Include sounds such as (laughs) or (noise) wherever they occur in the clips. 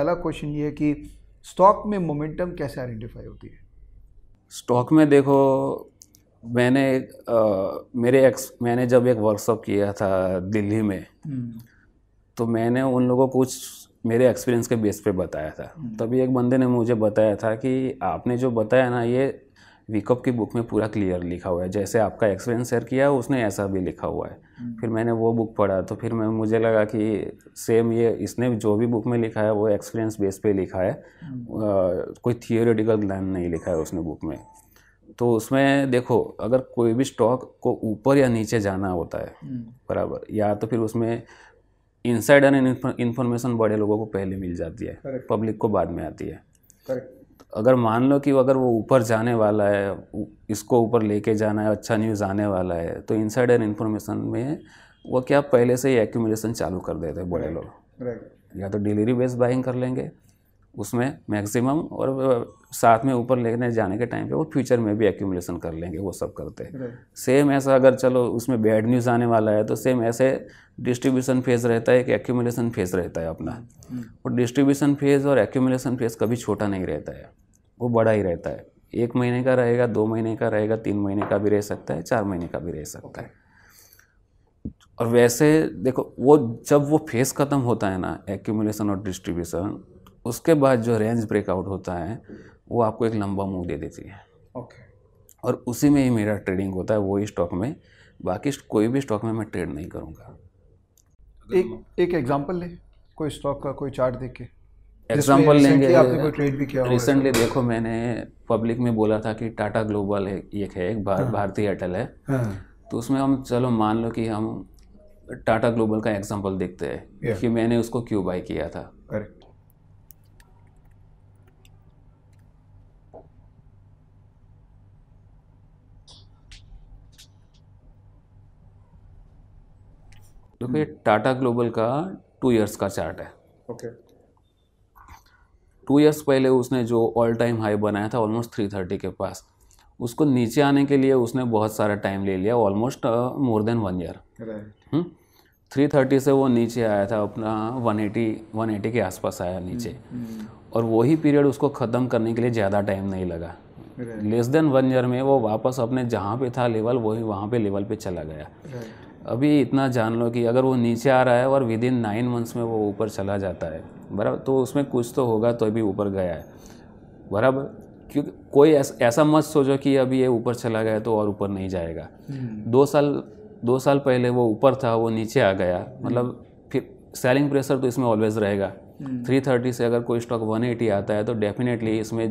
पहला क्वेश्चन ये है कि स्टॉक में मोमेंटम कैसे आइडेंटिफाई होती है स्टॉक में देखो मैंने आ, मेरे एक्स मैंने जब एक वर्कशॉप किया था दिल्ली में हम्म। तो मैंने उन लोगों को कुछ मेरे एक्सपीरियंस के बेस पे बताया था हम्म। तभी एक बंदे ने मुझे बताया था कि आपने जो बताया ना ये वीकअप की बुक में पूरा क्लियर लिखा हुआ है जैसे आपका एक्सपीरियंस शेयर किया है उसने ऐसा भी लिखा हुआ है हम्म। फिर मैंने वो बुक पढ़ा तो फिर मैं मुझे लगा कि सेम ये इसने जो भी बुक में लिखा है वो एक्सपीरियंस बेस पे लिखा है आ, हम्म। कोई थियोरेटिकल ज्ञान नहीं लिखा है उसने बुक में तो उसमें देखो अगर कोई भी स्टॉक को ऊपर या नीचे जाना होता है हम्म। बराबर या तो फिर उसमें इनसाइड एंड इन्फॉर्मेशन बड़े लोगों को पहले मिल जाती है पब्लिक को बाद में आती है अगर मान लो कि अगर वो ऊपर जाने वाला है इसको ऊपर लेके जाना है अच्छा न्यूज़ आने वाला है तो इनसाइड इन्फॉर्मेशन में वो क्या पहले से ही एक्यूमिलेशन चालू कर देते हैं बड़े लोग या तो डिलीवरी बेस्ड बाइंग कर लेंगे उसमें मैक्सिमम और साथ में ऊपर लेने जाने के टाइम पे वो फ्यूचर में भी एक्यूमुलेशन कर लेंगे वो सब करते हैं सेम ऐसा अगर चलो उसमें बैड न्यूज़ आने वाला है तो सेम ऐसे डिस्ट्रीब्यूशन फेज़ रहता है कि एक्यूमुलेशन फेज़ रहता है अपना वो डिस्ट्रीब्यूशन फेज़ और एक्यूमुलेशन फेज़ कभी छोटा नहीं रहता है वो बड़ा ही रहता है एक महीने का रहेगा दो महीने का रहेगा तीन महीने का भी रह सकता है चार महीने का भी रह सकता है और वैसे देखो वो जब वो फेज ख़त्म होता है ना एक्यूमुलेशन और डिस्ट्रीब्यूशन उसके बाद जो रेंज ब्रेकआउट होता है वो आपको एक लंबा मूव दे देती है ओके okay. और उसी में ही मेरा ट्रेडिंग होता है वही स्टॉक में बाकी कोई भी स्टॉक में मैं ट्रेड नहीं करूँगा एक एक एग्जांपल ले कोई स्टॉक का कोई चार्ट देख के एग्जाम्पल लेंगे आपने कोई ट्रेड भी किया रिसेंटली देखो मैंने पब्लिक में बोला था कि टाटा ग्लोबल एक है एक भार, हाँ। भारतीय एयरटेल है हाँ। तो उसमें हम चलो मान लो कि हम टाटा ग्लोबल का एग्जाम्पल देखते हैं कि मैंने उसको क्यों बाई किया था देखो ये हम्म। टाटा ग्लोबल का टू इयर्स का चार्ट है ओके टू इयर्स पहले उसने जो ऑल टाइम हाई बनाया था ऑलमोस्ट थ्री थर्टी के पास उसको नीचे आने के लिए उसने बहुत सारा टाइम ले लिया almost more than one year three thirty से वो नीचे आया था अपना वन एटी वन एटी के आसपास आया नीचे हम्म। और वही पीरियड उसको ख़त्म करने के लिए ज़्यादा टाइम नहीं लगा लेस देन वन ईयर में वो वापस अपने जहाँ पे था लेवल वही वहाँ पे लेवल पे चला गया अभी इतना जान लो कि अगर वो नीचे आ रहा है और विद इन नाइन मंथ्स में वो ऊपर चला जाता है बराबर तो उसमें कुछ तो होगा तो अभी ऊपर गया है बराबर क्योंकि कोई ऐसा मत सोचो कि अभी ये ऊपर चला गया तो और ऊपर नहीं जाएगा हम्म। दो साल दो साल पहले वो ऊपर था वो नीचे आ गया मतलब हम्म। फिर सेलिंग प्रेशर तो इसमें ऑलवेज रहेगा 330 hmm. से अगर कोई स्टॉक 180 आता है तो डेफिनेटली इसमें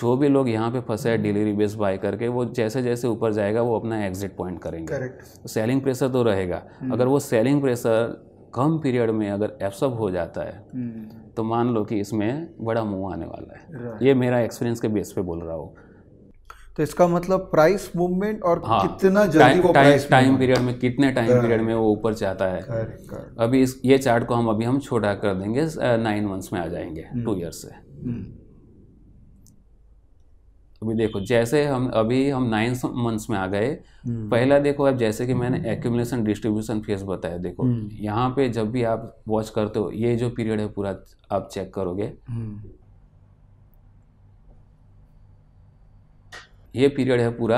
जो भी लोग यहाँ पे फंसे हैं डिलीवरी बेस बाय करके वो जैसे जैसे ऊपर जाएगा वो अपना एग्जिट पॉइंट करेंगे करेक्ट सेलिंग प्रेशर तो रहेगा hmm. अगर वो सेलिंग प्रेशर कम पीरियड में अगर एप्सअप हो जाता है hmm. तो मान लो कि इसमें बड़ा मुंह आने वाला है ये मेरा एक्सपीरियंस के बेस पे बोल रहा हूँ तो इसका मतलब प्राइस मूवमेंट और हाँ, कितना जल्दी वो प्राइस टाइम पीरियड में कितने टाइम पीरियड में वो ऊपर जाता है अभी इस ये चार्ट को हम अभी हम छोटा कर देंगे नाइन मंथ्स में आ जाएंगे टू हम्म। ईयर्स से हम्म। अभी देखो जैसे हम अभी हम नाइन मंथ्स में आ गए हम्म। पहला देखो आप जैसे कि मैंने एक्यूमुलेशन डिस्ट्रीब्यूशन फेज बताया देखो यहाँ पे जब भी आप वॉच करते हो ये जो पीरियड है पूरा आप चेक करोगे ये पीरियड है पूरा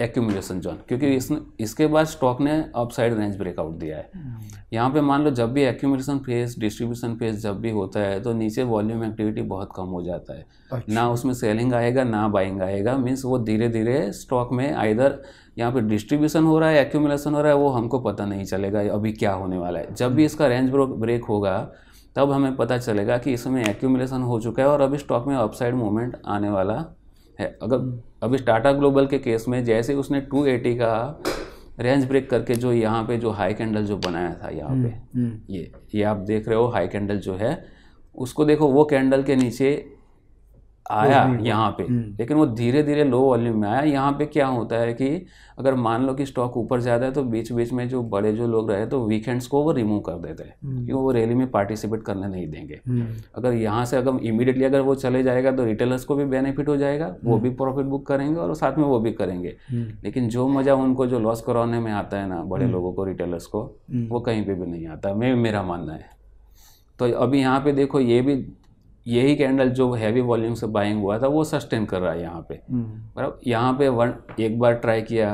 एक्यूमुलेशन जोन क्योंकि इस इसके बाद स्टॉक ने अपसाइड रेंज ब्रेकआउट दिया है हम्म। यहाँ पे मान लो जब भी एक्यूमुलेशन फेज डिस्ट्रीब्यूशन फेज जब भी होता है तो नीचे वॉल्यूम एक्टिविटी बहुत कम हो जाता है अच्छा। ना उसमें सेलिंग आएगा ना बाइंग आएगा मीन्स वो धीरे धीरे स्टॉक में आइधर यहाँ पे डिस्ट्रीब्यूशन हो रहा है एक्यूमुलेशन हो रहा है वो हमको पता नहीं चलेगा अभी क्या होने वाला है जब भी हम्म। इसका रेंज ब्रेक होगा तब हमें पता चलेगा कि इसमें एक्यूमुलेशन हो चुका है और अभी स्टॉक में अपसाइड मूवमेंट आने वाला है अगर हम्म। अभी टाटा ग्लोबल के केस में जैसे उसने 280 का रेंज ब्रेक करके जो यहाँ पे जो हाई कैंडल जो बनाया था यहाँ हम्म, पे हम्म। ये ये आप देख रहे हो हाई कैंडल जो है उसको देखो वो कैंडल के नीचे आया यहाँ पे हम्म। लेकिन वो धीरे धीरे लो वॉल्यूम में आया यहाँ पे क्या होता है कि अगर मान लो कि स्टॉक ऊपर ज़्यादा है तो बीच बीच में जो बड़े जो लोग रहे तो वीकेंड्स को वो रिमूव कर देते हैं हम्म। क्योंकि वो रैली में पार्टिसिपेट करने नहीं देंगे हम्म। अगर यहाँ से अगर इमीडिएटली अगर वो चले जाएगा तो रिटेलर्स को भी बेनिफिट हो जाएगा वो भी प्रॉफिट बुक करेंगे और साथ में वो भी करेंगे लेकिन जो मज़ा उनको जो लॉस कराने में आता है ना बड़े लोगों को रिटेलर्स को वो कहीं पर भी नहीं आता मैं मेरा मानना है तो अभी यहाँ पे देखो ये भी यही कैंडल जो हैवी वॉल्यूम से बाइंग हुआ था वो सस्टेन कर रहा है यहाँ पे हम्म। बराबर यहाँ पे वन एक बार ट्राई किया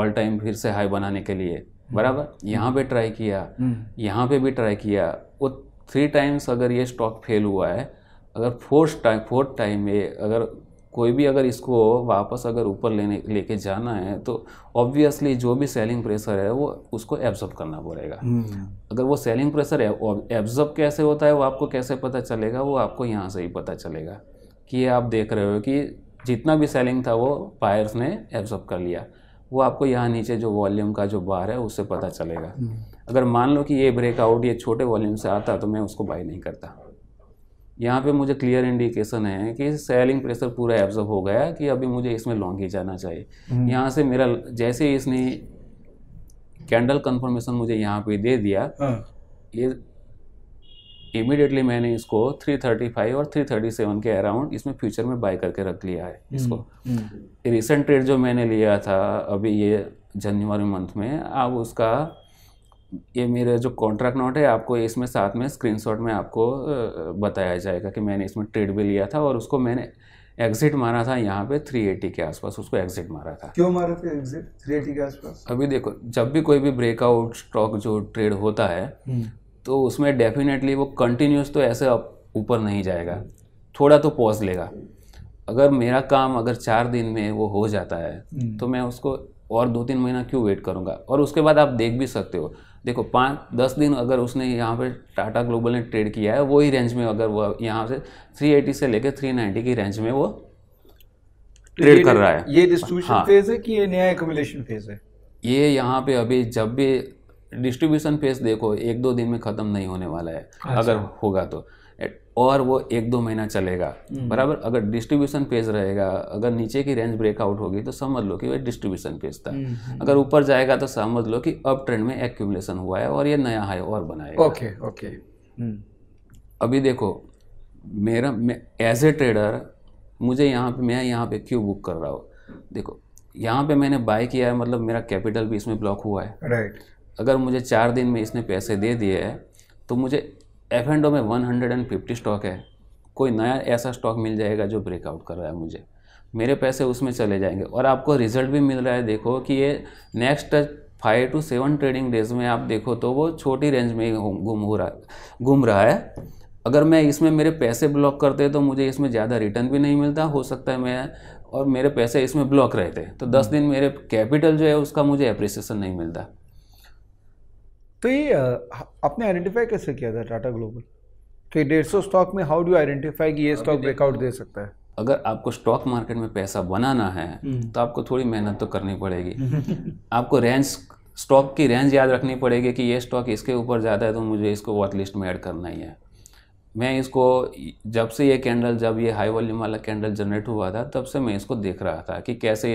ऑल टाइम फिर से हाई बनाने के लिए हम्म। बराबर यहाँ पे ट्राई किया हम्म। यहाँ पे भी ट्राई किया वो थ्री टाइम्स अगर ये स्टॉक फेल हुआ है अगर फोर्थ टाइम फोर्थ टाइम ये अगर कोई भी अगर इसको वापस अगर ऊपर लेने लेके जाना है तो ऑब्वियसली जो भी सेलिंग प्रेशर है वो उसको एब्जॉर्ब करना पड़ेगा हम्म। अगर वो सेलिंग प्रेशर है एब्जॉर्ब कैसे होता है वो आपको कैसे पता चलेगा वो आपको यहाँ से ही पता चलेगा कि आप देख रहे हो कि जितना भी सेलिंग था वो बायर्स ने एब्जॉर्ब कर लिया वो आपको यहाँ नीचे जो वॉल्यूम का जो बार है उससे पता चलेगा हम्म। अगर मान लो कि ये ब्रेकआउट ये छोटे वॉल्यूम से आता तो मैं उसको बाई नहीं करता यहाँ पे मुझे क्लियर इंडिकेशन है कि सेलिंग प्रेशर पूरा एब्जॉर्ब हो गया कि अभी मुझे इसमें लॉन्ग ही जाना चाहिए हम्म। यहाँ से मेरा जैसे इसने कैंडल कंफर्मेशन मुझे यहाँ पे दे दिया हाँ। ये इमिडिएटली मैंने इसको 335 और 337 के अराउंड इसमें फ्यूचर में बाय करके रख लिया है हम्म, इसको रिसेंट हम्म। ट्रेड जो मैंने लिया था अभी ये जनवरी मंथ में अब उसका ये मेरा जो कॉन्ट्रैक्ट नोट है आपको इसमें साथ में स्क्रीनशॉट में आपको बताया जाएगा कि मैंने इसमें ट्रेड भी लिया था और उसको मैंने एग्जिट मारा था यहाँ पे 380 के आसपास उसको एग्जिट मारा था क्यों मारा था एग्जिट 380 के आसपास अभी देखो जब भी कोई भी ब्रेकआउट स्टॉक जो ट्रेड होता है हम्म। तो उसमें डेफिनेटली वो कंटिन्यूस तो ऐसे ऊपर नहीं जाएगा थोड़ा तो पॉज लेगा अगर मेरा काम अगर चार दिन में वो हो जाता है हम्म। तो मैं उसको और दो तीन महीना क्यों वेट करूँगा और उसके बाद आप देख भी सकते हो देखो पाँच दस दिन अगर उसने यहाँ पर टाटा ग्लोबल ने ट्रेड किया है वही रेंज में अगर वो यहाँ से थ्री एटी से लेकर थ्री नाइन्टी की रेंज में वो ट्रेड तो कर रहा है ये डिस्ट्रीब्यूशन हाँ, फेज है कि ये नया एकोमोलेशन फेज है ये यहाँ पे अभी जब भी डिस्ट्रीब्यूशन फेज देखो एक दो दिन में ख़त्म नहीं होने वाला है अगर अच्छा। होगा तो और वो एक दो महीना चलेगा हम्म। बराबर अगर डिस्ट्रीब्यूशन पेज रहेगा अगर नीचे की रेंज ब्रेकआउट होगी तो समझ लो कि वह डिस्ट्रीब्यूशन पेज था हम्म, हम्म। अगर ऊपर जाएगा तो समझ लो कि अब ट्रेंड में एक्यूमुलेशन हुआ है और ये नया हाई और बनाएगा ओके ओके अभी देखो मेरा मैं एज ए ट्रेडर मुझे यहाँ पे मैं यहाँ पे क्यों बुक कर रहा हूँ देखो यहाँ पे मैंने बाय किया है मतलब मेरा कैपिटल भी इसमें ब्लॉक हुआ है राइट right. अगर मुझे चार दिन में इसने पैसे दे दिए है तो मुझे एफ एंड ओ में फिफ्टी स्टॉक है कोई नया ऐसा स्टॉक मिल जाएगा जो ब्रेकआउट कर रहा है मुझे मेरे पैसे उसमें चले जाएंगे और आपको रिजल्ट भी मिल रहा है देखो कि ये next five two seven trading days में आप देखो तो वो छोटी रेंज में गुम हो रहा है घूम रहा है अगर मैं इसमें मेरे पैसे ब्लॉक करते तो मुझे इसमें ज़्यादा रिटर्न भी नहीं मिलता हो सकता है मैं और मेरे पैसे इसमें ब्लॉक रहते तो दस हम्म। दिन मेरे कैपिटल जो है उसका मुझे अप्रिसिएशन नहीं मिलता तो ये आपने आइडेंटिफाई कैसे किया था टाटा ग्लोबल कि डेढ़ सौ स्टॉक में हाउ डू आइडेंटिफाई कि ये स्टॉक ब्रेकआउट दे सकता है अगर आपको स्टॉक मार्केट में पैसा बनाना है हम्म। तो आपको थोड़ी मेहनत तो करनी पड़ेगी (laughs) आपको रेंज स्टॉक की रेंज याद रखनी पड़ेगी कि ये स्टॉक इसके ऊपर ज़्यादा है तो मुझे इसको वॉट लिस्ट में ऐड करना ही है मैं इसको जब से ये कैंडल जब ये हाई वॉल्यूम वाला कैंडल जनरेट हुआ था तब से मैं इसको देख रहा था कि कैसे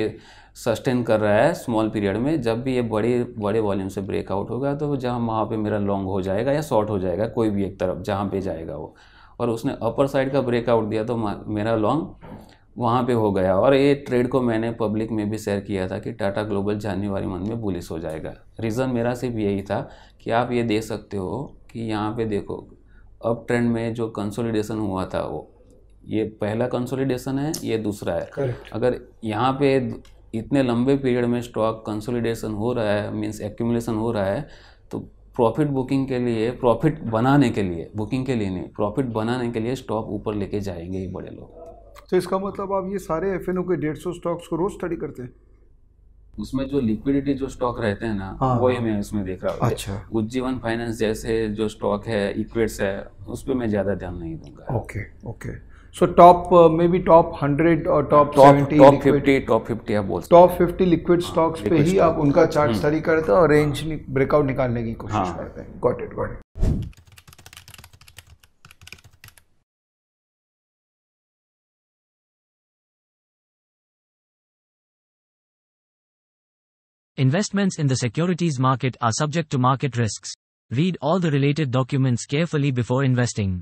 सस्टेन कर रहा है स्मॉल पीरियड में जब भी ये बड़े बड़े वॉल्यूम से ब्रेकआउट होगा तो जहाँ वहाँ पे मेरा लॉन्ग हो जाएगा या शॉर्ट हो जाएगा कोई भी एक तरफ जहाँ पे जाएगा वो और उसने अपर साइड का ब्रेकआउट दिया तो मेरा लॉन्ग वहाँ पे हो गया और ये ट्रेड को मैंने पब्लिक में भी शेयर किया था कि टाटा ग्लोबल जनवरी मंथ में बुलिस हो जाएगा रीज़न मेरा सिर्फ यही था कि आप ये देख सकते हो कि यहाँ पे देखो अप ट्रेंड में जो कंसोलिडेशन हुआ था वो ये पहला कंसोलिडेशन है ये दूसरा है Correct. अगर यहाँ पे इतने लंबे पीरियड में स्टॉक कंसोलिडेशन हो रहा है मीन्स एक्यूमुलेशन हो रहा है तो प्रॉफिट बुकिंग के लिए प्रॉफिट बनाने के लिए बुकिंग के लिए नहीं प्रॉफिट बनाने के लिए स्टॉक ऊपर लेके जाएंगे ही बड़े लोग तो इसका मतलब आप ये सारे एफ के डेढ़ सौ स्टॉक्स को रोज़ स्टडी करते हैं उसमें जो लिक्विडिटी जो स्टॉक रहते हैं ना हाँ, वही हाँ। मैं उसमें देख रहा हूँ अच्छा उज्जीवन फाइनेंस जैसे जो स्टॉक है इक्विट्स है उस पर मैं ज्यादा ध्यान नहीं दूंगा okay okay so top maybe top hundred और top top fifty top fifty आप बोल टॉप फिफ्टी लिक्विड स्टॉक्स पे ही आप उनका चार्ट हम्म। स्टडी करते हैं और रेंज ब्रेकआउट निकालने की कोशिश हाँ। करते हैं got it got it Investments in the securities market are subject to market risks. Read all the related documents carefully before investing.